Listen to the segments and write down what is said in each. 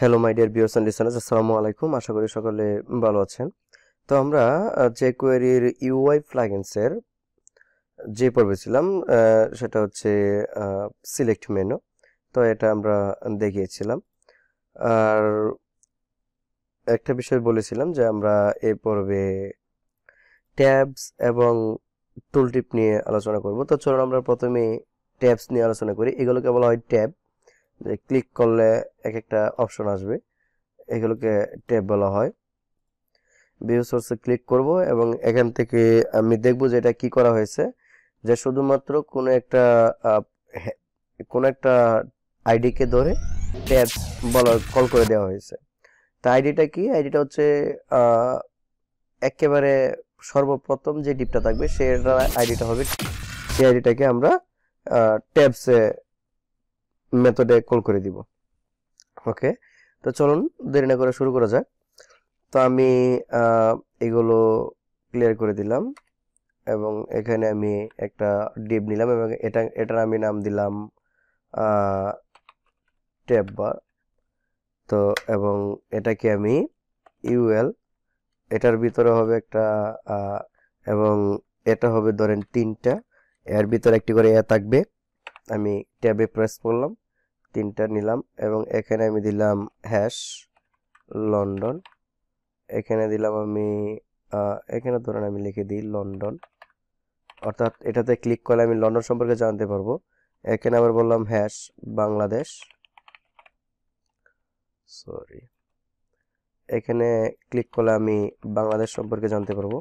hello my dear viewers and listeners আসসালামু আলাইকুম আশা করি সকলে ভালো আছেন তো আমরা যে কোয়েরির ইউআই ফ্লাগেন্সের যে পর্বে ছিলাম সেটা হচ্ছে সিলেক্ট মেনু তো এটা আমরা দেখিয়েছিলাম আর একটা বিষয় বলেছিলাম যে আমরা এই পর্বে ট্যাবস এবং টুলটিপ নিয়ে আলোচনা করব তো চলুন আমরা প্রথমে ট্যাবস নিয়ে আলোচনা করি এগুলোকে বলা হয় ট্যাব যে ক্লিক করলে এক একটা অপশন আসবে এগুলোকে ট্যাব বলা হয় ভিউ সোর্সে ক্লিক করব এবং এখান থেকে আমি দেখব যে এটা কি করা হয়েছে যে শুধুমাত্র কোনো একটা কোনো একটা আইডিকে ধরে ট্যাব বলা কল করে দেওয়া হয়েছে তা আইডিটা কি আইডিটা হচ্ছে একেবারে সর্বপ্রথম যে ডিপটা থাকবে সেটা আইডিটা হবে সেই আইডিটাকে আমরা ট্যাবসে মেথডে কল করে দিব ওকে তো চলুন দেরি না করে শুরু করা যাক তো আমি এগুলো ক্লিয়ার করে দিলাম এবং এখানে আমি একটা ডিপ নিলাম এবং এটা এটার আমি নাম দিলাম ট্যাব বা তো এবং এটাকে আমি ইউএল এটার ভিতরে হবে একটা এবং এটা হবে ধরেন তিনটা এর ভিতরে একটি করে এ থাকবে আমি ট্যাবে প্রেস করলাম তিনটা নিলাম এবং এখানে আমি দিলাম হ্যাশ লন্ডন এখানে দিলাম আমি এখানে ধরেন আমি লিখে দিই লন্ডন অর্থাৎ এটাতে ক্লিক করলে আমি লন্ডন সম্পর্কে জানতে পারবো এখানে আবার বললাম হ্যাশ বাংলাদেশ সরি এখানে ক্লিক করলে আমি বাংলাদেশ সম্পর্কে জানতে পারবো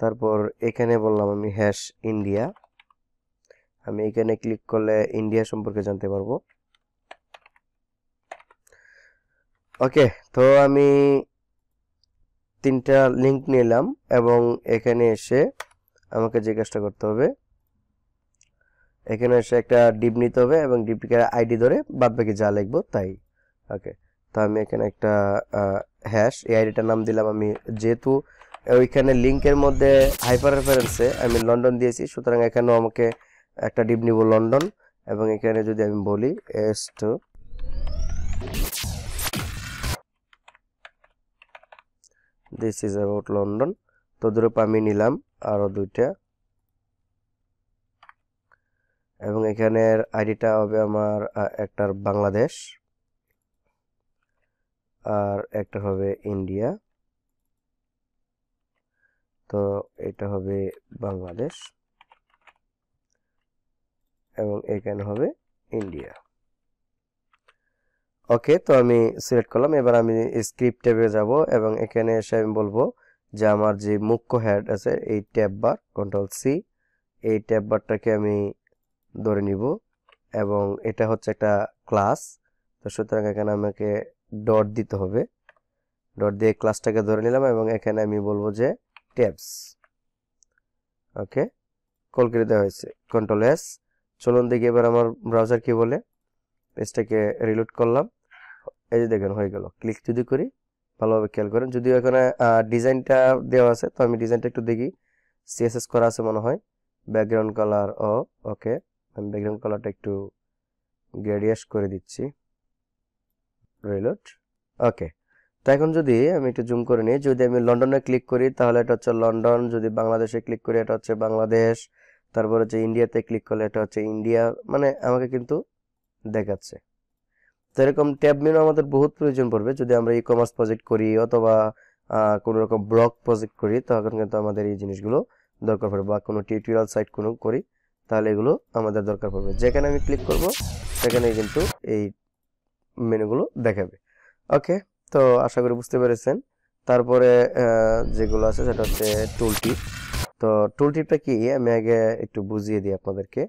তারপর এখানে বললাম আমি হ্যাশ ইন্ডিয়া আমি এখানে ক্লিক করলে ইন্ডিয়া সম্পর্কে জানতে পারবো ওকে তো আমি তিনটা লিঙ্ক নিলাম এবং এখানে এসে আমাকে যে কাজটা করতে হবে এখানে এসে একটা ডিপ নিতে হবে এবং ডিপটিকে আইডি ধরে বাদ বাকি যা লিখবো তাই ওকে তো আমি এখানে একটা হ্যাশ এই আইডিটার নাম দিলাম আমি যেহেতু ওইখানে লিঙ্কের মধ্যে হাইপার রেফারেন্সে আমি লন্ডন দিয়েছি সুতরাং এখানেও আমাকে একটা ডিপ নিব লন্ডন এবং এখানে যদি আমি বলি as to this is about London তদ্রুপ আমি নিলাম আরও দুইটা এবং এখানের আইডিটা হবে আমার একটার বাংলাদেশ আর একটা হবে ইন্ডিয়া তো এটা হবে বাংলাদেশ এবং এখানে হবে ইন্ডিয়া ওকে তো আমি সিলেক্ট করলাম এবার আমি স্ক্রিপ্ট ট্যাবে যাব এবং এখানে এসে আমি বলবো যে আমার যে মুখ্য হেড আছে এই ট্যাব বার কন্ট্রোল সি এই ট্যাব বারটাকে আমি ধরে নিব এবং এটা হচ্ছে একটা ক্লাস তো সুতরাং এখানে আমাকে ডট দিতে হবে ডট দিয়ে ক্লাসটাকে ধরে নিলাম এবং এখানে আমি বলবো যে ট্যাবস ওকে কল করে দেওয়া হয়েছে কন্ট্রোল এস চলুন দেখি এবার আমার ব্রাউজার কি বলে পেজটাকে রিলোড করলাম এই যে দেখেন হয়ে গেল ক্লিক যদি করি ভালোভাবে খেয়াল করেন যদিও এখানে ডিজাইনটা দেওয়া আছে তো আমি ডিজাইনটা একটু দেখি সিএসএস করা আছে মনে হয় ব্যাকগ্রাউন্ড কালার ও ওকে আমি ব্যাকগ্রাউন্ড কালারটা একটু গ্রেডিয়াস করে দিচ্ছি রিলোড ওকে তো এখন যদি আমি একটু জুম করে নিই যদি আমি লন্ডনে ক্লিক করি তাহলে এটা হচ্ছে লন্ডন যদি বাংলাদেশে ক্লিক করি এটা হচ্ছে বাংলাদেশ তারপর হচ্ছে ইন্ডিয়াতে ক্লিক করলে এটা হচ্ছে ইন্ডিয়া মানে আমাকে কিন্তু দেখাচ্ছে তো এরকম ট্যাব মেনু আমাদের বহুত প্রয়োজন পড়বে যদি আমরা ই কমার্স প্রজেক্ট করি অথবা কোনো রকম ব্লগ প্রজেক্ট করি তখন কিন্তু আমাদের এই জিনিসগুলো দরকার পড়বে বা কোনো টিউটোরিয়াল সাইট কোনো করি তাহলে এগুলো আমাদের দরকার পড়বে যেখানে আমি ক্লিক করব সেখানে কিন্তু এই মেনুগুলো দেখাবে ওকে তো আশা করি বুঝতে পেরেছেন তারপরে যেগুলো আছে সেটা হচ্ছে টুল টিপ তো টুল টিপটা কি আমি আগে একটু বুঝিয়ে দিই আপনাদেরকে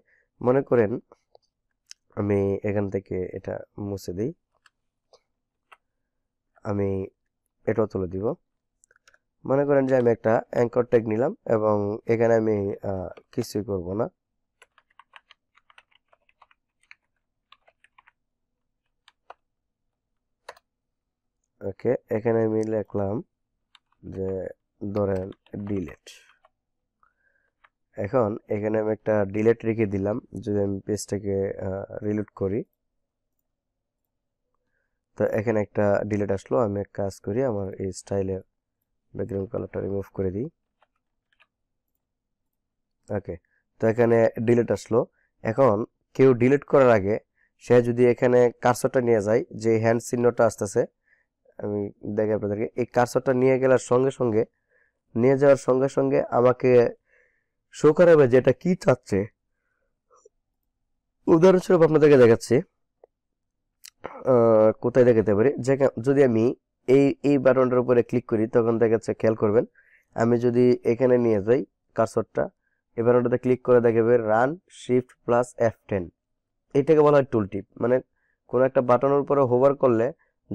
মনে করেন আমি এখান থেকে এটা মুছে দিই আমি এটাও তুলে দিব মনে করেন যে আমি একটা অ্যাঙ্কর ট্যাগ নিলাম এবং এখানে আমি কিছুই করব না ওকে এখানে আমি লিখলাম যে ধরেন ডিলেট এখন এখানে আমি একটা ডিলেট রেখে দিলাম যদি আমি পেজটাকে রিলোড করি তো এখানে একটা ডিলেট আসলো আমি এক কাজ করি আমার এই স্টাইলের ব্যাকগ্রাউন্ড কালারটা রিমুভ করে দিই ওকে তো এখানে ডিলেট আসলো এখন কেউ ডিলেট করার আগে সে যদি এখানে কারসরটা নিয়ে যায় যে হ্যান্ড চিহ্নটা আসতেছে আমি দেখে আপনাদেরকে এই কারসরটা নিয়ে গেলার সঙ্গে সঙ্গে নিয়ে যাওয়ার সঙ্গে সঙ্গে আমাকে শো করাবে যে এটা কী চাচ্ছে উদাহরণস্বরূপ আপনাদেরকে দেখাচ্ছি কোথায় দেখাতে পারি যদি আমি এই এই বাটনটার উপরে ক্লিক করি তখন দেখাচ্ছে খেয়াল করবেন আমি যদি এখানে নিয়ে যাই কার্সরটা এই বাটনটাতে ক্লিক করে দেখাবে run shift plus F ten এটাকে বলা হয় টুল টিপ মানে কোনো একটা বাটনের উপরে হোভার করলে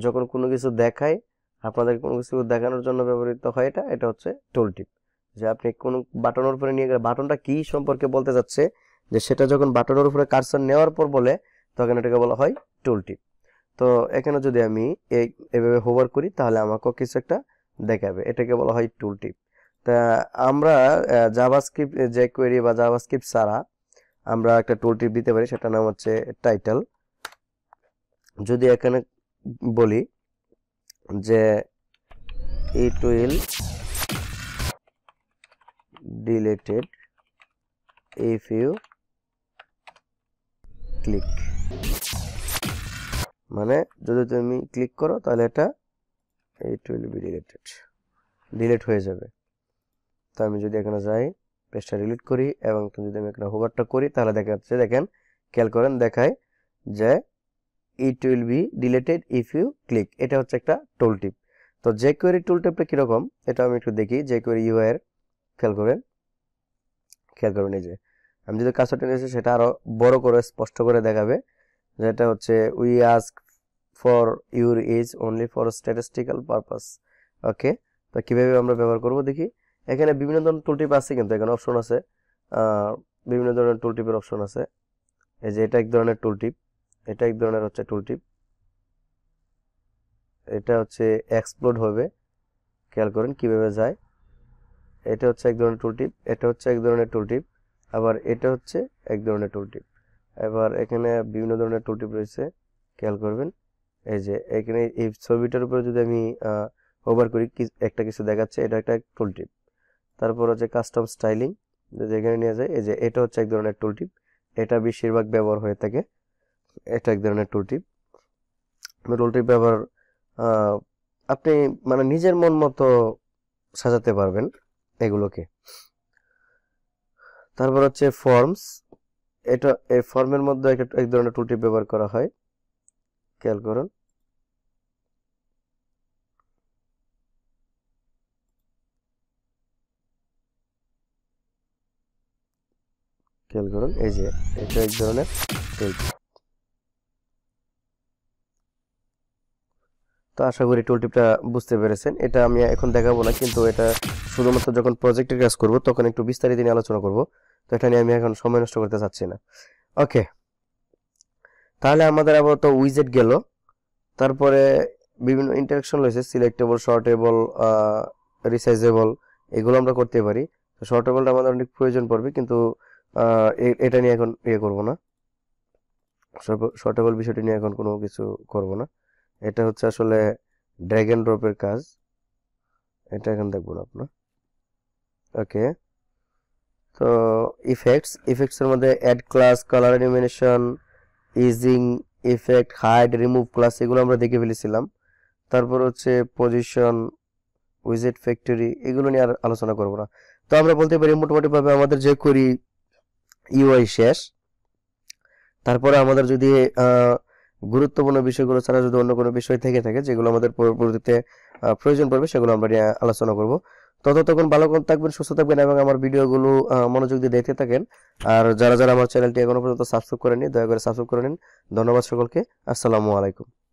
যখন কোনো কিছু দেখায় আপনাদের কোনো কিছু দেখানোর জন্য ব্যবহৃত হয় এটা এটা হচ্ছে টুল টিপ যে আপনি কোন বাটনের উপরে নিয়ে গেলে বাটনটা কি সম্পর্কে বলতে যাচ্ছে যে সেটা যখন বাটনের উপরে কার্সার নেওয়ার পর বলে তখন এটাকে বলা হয় টুল টিপ তো এখানে যদি আমি এই এভাবে হোভার করি তাহলে আমাকে কিছু একটা দেখাবে এটাকে বলা হয় টুল টিপ তা আমরা জাভাস্ক্রিপ্ট যে কোয়েরি বা জাভাস্ক্রিপ্ট ছাড়া আমরা একটা টুল টিপ দিতে পারি সেটার নাম হচ্ছে টাইটেল যদি এখানে বলি যে it will deleted if you click মানে যদি তুমি ক্লিক করো তাহলে এটা it will be deleted delete হয়ে যাবে তো আমি যদি এখানে যাই পেজটা ডিলিট করি এবং তুমি যদি আমি এখানে হোভারটা করি তাহলে দেখা যাচ্ছে দেখেন খেয়াল করেন দেখায় যে it will be deleted if you click এটা হচ্ছে একটা টোল টিপ তো যে টুল টিপটা কীরকম এটা আমি একটু দেখি যে কোয়েরি ইউআর খেয়াল করবেন খেয়াল করবেন এই যে আমি যদি কাজটা টেনেছি সেটা আরও বড় করে স্পষ্ট করে দেখাবে যেটা হচ্ছে we ask for your age only for statistical purpose okay তো কীভাবে আমরা ব্যবহার করব দেখি এখানে বিভিন্ন ধরনের টুলটিপ আছে কিন্তু এখানে অপশন আছে বিভিন্ন ধরনের টুলটিপের অপশন আছে এই যে এটা এক ধরনের টুলটিপ এটা এক ধরনের হচ্ছে টুলটিপ এটা হচ্ছে এক্সপ্লোড হবে খেয়াল করেন কিভাবে যায় এটা হচ্ছে এক ধরনের টুলটিপ এটা হচ্ছে এক ধরনের টুল টিপ আবার এটা হচ্ছে এক ধরনের টুলটিপ এবার এখানে বিভিন্ন ধরনের টুলটিপ রয়েছে খেয়াল করবেন এই যে এখানে এই ছবিটার উপরে যদি আমি ওভার করি একটা কিছু দেখাচ্ছে এটা একটা টুল টিপ তারপর হচ্ছে কাস্টম স্টাইলিং যদি এখানে নিয়ে যায় এই যে এটা হচ্ছে এক ধরনের টুল টিপ এটা বেশিরভাগ ব্যবহার হয়ে থাকে এটা এক ধরনের টুল টিপ ব্যবহার আপনি মানে নিজের মন মতো সাজাতে পারবেন এগুলোকে তারপর হচ্ছে ফর্মস এটা এই ফর্মের মধ্যে এক ধরনের টুলটিপ ব্যবহার করা হয় খেয়াল করুন খেয়াল করুন এই যে এটা এক ধরনের টুলটিপ তো আশা করি টুলটিপটা বুঝতে পেরেছেন এটা আমি এখন দেখাবো না কিন্তু এটা শুধুমাত্র যখন প্রজেক্টের কাজ করব তখন একটু বিস্তারিত নিয়ে আলোচনা করব তো এটা নিয়ে আমি এখন সময় নষ্ট করতে চাচ্ছি না ওকে তাহলে আমাদের আপাতত উইজেট গেল তারপরে বিভিন্ন ইন্টারাকশন রয়েছে সিলেক্টেবল শর্টেবল রিসাইজেবল এগুলো আমরা করতে পারি তো শর্টেবলটা আমাদের অনেক প্রয়োজন পড়বে কিন্তু এটা নিয়ে এখন ইয়ে করবো না শর্টেবল বিষয়টি নিয়ে এখন কোনো কিছু করব না এটা হচ্ছে আসলে ড্র্যাগন ড্রপের কাজ এটা এখন দেখব না আপনার ওকে তো ইফেক্টস ইফেক্টসের মধ্যে add class colour animation easing effect hide remove class এগুলো আমরা দেখে ফেলেছিলাম তারপর হচ্ছে পজিশন উইজেট ফ্যাক্টরি এগুলো নিয়ে আর আলোচনা করব না তো আমরা বলতে পারি মোটামুটিভাবে আমাদের যে করি ইউআই শেষ তারপরে আমাদের যদি গুরুত্বপূর্ণ বিষয়গুলো ছাড়া যদি অন্য কোনো বিষয় থেকে থাকে যেগুলো আমাদের পরবর্তীতে প্রয়োজন পড়বে সেগুলো আমরা নিয়ে আলোচনা করব তত তখন ভালো থাকবেন সুস্থ থাকবেন এবং আমার ভিডিওগুলো মনোযোগ দিয়ে দেখতে থাকেন আর যারা যারা আমার চ্যানেলটি এখনো পর্যন্ত সাবস্ক্রাইব করেনি দয়া করে সাবস্ক্রাইব করে নিন ধন্যবাদ সকলকে আসসালামু আলাইকুম